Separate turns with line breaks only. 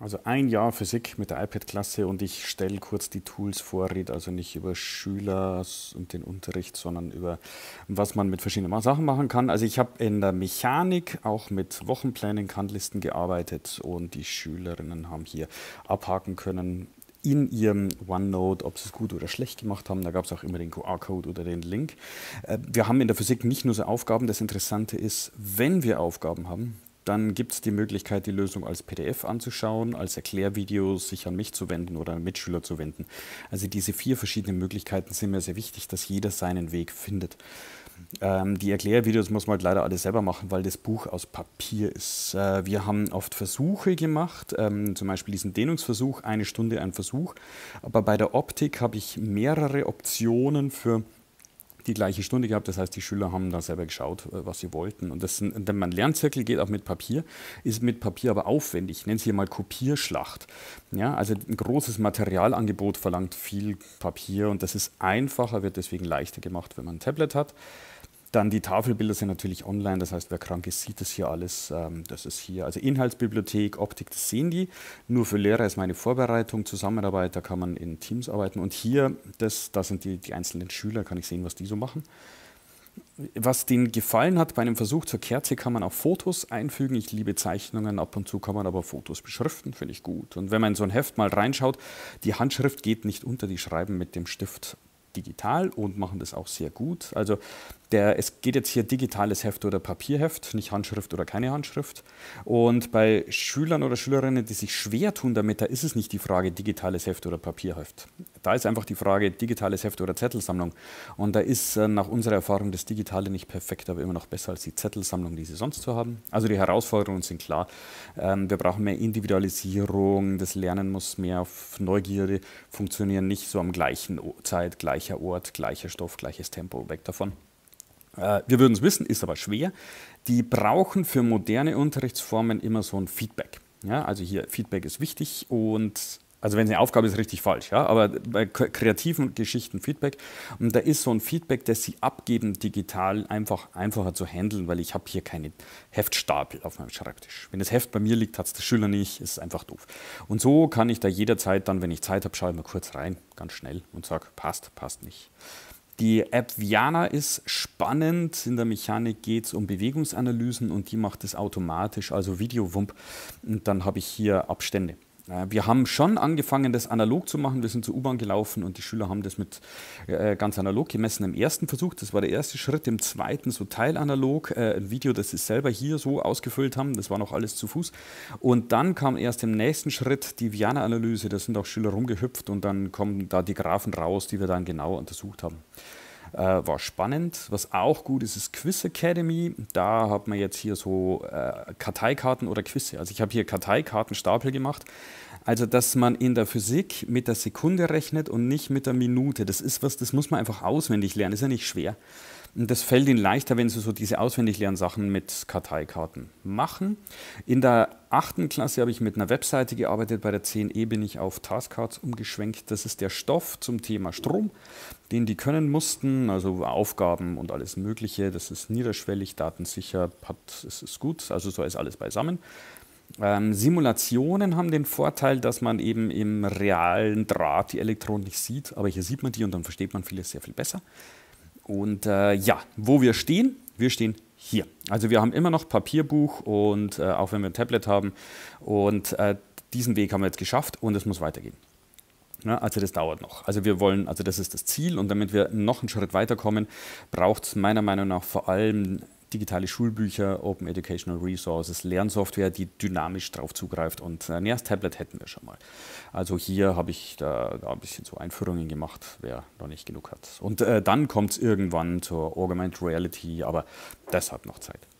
Also ein Jahr Physik mit der iPad-Klasse und ich stelle kurz die Tools vor, rede also nicht über Schüler und den Unterricht, sondern über was man mit verschiedenen Sachen machen kann. Also ich habe in der Mechanik auch mit Wochenplänen, Kantlisten gearbeitet und die Schülerinnen haben hier abhaken können in ihrem OneNote, ob sie es gut oder schlecht gemacht haben. Da gab es auch immer den QR-Code oder den Link. Äh, wir haben in der Physik nicht nur so Aufgaben. Das Interessante ist, wenn wir Aufgaben haben, dann gibt es die Möglichkeit, die Lösung als PDF anzuschauen, als Erklärvideo sich an mich zu wenden oder an Mitschüler zu wenden. Also diese vier verschiedenen Möglichkeiten sind mir sehr wichtig, dass jeder seinen Weg findet. Ähm, die Erklärvideos muss man halt leider alle selber machen, weil das Buch aus Papier ist. Äh, wir haben oft Versuche gemacht, ähm, zum Beispiel diesen Dehnungsversuch, eine Stunde ein Versuch. Aber bei der Optik habe ich mehrere Optionen für die gleiche Stunde gehabt. Das heißt, die Schüler haben da selber geschaut, äh, was sie wollten. Und das, wenn man Lernzirkel geht, auch mit Papier, ist mit Papier aber aufwendig. Ich nenne es hier mal Kopierschlacht. Ja, also ein großes Materialangebot verlangt viel Papier und das ist einfacher, wird deswegen leichter gemacht, wenn man ein Tablet hat. Dann die Tafelbilder sind natürlich online, das heißt, wer krank ist, sieht das hier alles. Ähm, das ist hier, also Inhaltsbibliothek, Optik, das sehen die. Nur für Lehrer ist meine Vorbereitung, Zusammenarbeit, da kann man in Teams arbeiten. Und hier, das, da sind die, die einzelnen Schüler, kann ich sehen, was die so machen. Was denen gefallen hat bei einem Versuch zur Kerze, kann man auch Fotos einfügen. Ich liebe Zeichnungen, ab und zu kann man aber Fotos beschriften, finde ich gut. Und wenn man in so ein Heft mal reinschaut, die Handschrift geht nicht unter, die schreiben mit dem Stift digital und machen das auch sehr gut. Also der, es geht jetzt hier digitales Heft oder Papierheft, nicht Handschrift oder keine Handschrift. Und bei Schülern oder Schülerinnen, die sich schwer tun damit, da ist es nicht die Frage digitales Heft oder Papierheft. Da ist einfach die Frage digitales Heft oder Zettelsammlung. Und da ist äh, nach unserer Erfahrung das Digitale nicht perfekt, aber immer noch besser als die Zettelsammlung, die sie sonst so haben. Also die Herausforderungen sind klar. Ähm, wir brauchen mehr Individualisierung, das Lernen muss mehr auf Neugierde funktionieren, nicht so am gleichen Zeit, gleicher Ort, gleicher Stoff, gleiches Tempo, weg davon. Äh, wir würden es wissen, ist aber schwer. Die brauchen für moderne Unterrichtsformen immer so ein Feedback. Ja, also hier, Feedback ist wichtig und also wenn es eine Aufgabe ist, richtig falsch, ja, aber bei kreativen Geschichten Feedback. Und da ist so ein Feedback, das sie abgeben, digital einfach einfacher zu handeln, weil ich habe hier keine Heftstapel auf meinem Schreibtisch. Wenn das Heft bei mir liegt, hat es der Schüler nicht, ist einfach doof. Und so kann ich da jederzeit dann, wenn ich Zeit habe, schaue ich mal kurz rein, ganz schnell und sage, passt, passt nicht. Die App Viana ist spannend. In der Mechanik geht es um Bewegungsanalysen und die macht es automatisch, also Video-Wump. Und dann habe ich hier Abstände. Äh, wir haben schon angefangen, das analog zu machen. Wir sind zur U-Bahn gelaufen und die Schüler haben das mit äh, ganz analog gemessen im ersten Versuch. Das war der erste Schritt. Im zweiten so teilanalog. Äh, ein Video, das sie selber hier so ausgefüllt haben. Das war noch alles zu Fuß. Und dann kam erst im nächsten Schritt die Viana-Analyse. Da sind auch Schüler rumgehüpft und dann kommen da die Graphen raus, die wir dann genau untersucht haben. Äh, war spannend. Was auch gut ist, ist Quiz Academy. Da hat man jetzt hier so äh, Karteikarten oder Quizze. Also ich habe hier Karteikartenstapel gemacht. Also, dass man in der Physik mit der Sekunde rechnet und nicht mit der Minute. Das ist was, das muss man einfach auswendig lernen. ist ja nicht schwer das fällt Ihnen leichter, wenn Sie so diese auswendig leeren Sachen mit Karteikarten machen. In der achten Klasse habe ich mit einer Webseite gearbeitet. Bei der 10e bin ich auf Taskcards umgeschwenkt. Das ist der Stoff zum Thema Strom, den die können mussten. Also Aufgaben und alles Mögliche. Das ist niederschwellig, datensicher, hat, es ist gut. Also so ist alles beisammen. Ähm, Simulationen haben den Vorteil, dass man eben im realen Draht die Elektronen nicht sieht, aber hier sieht man die und dann versteht man vieles sehr viel besser. Und äh, ja, wo wir stehen, wir stehen hier. Also wir haben immer noch Papierbuch und äh, auch wenn wir ein Tablet haben und äh, diesen Weg haben wir jetzt geschafft und es muss weitergehen. Ja, also das dauert noch. Also wir wollen, also das ist das Ziel und damit wir noch einen Schritt weiterkommen, braucht es meiner Meinung nach vor allem digitale Schulbücher, Open Educational Resources, Lernsoftware, die dynamisch drauf zugreift. Und ein nee, Tablet hätten wir schon mal. Also hier habe ich da, da, ein bisschen so Einführungen gemacht, wer noch nicht genug hat. Und äh, dann kommt es irgendwann zur Augmented Reality, aber das hat noch Zeit.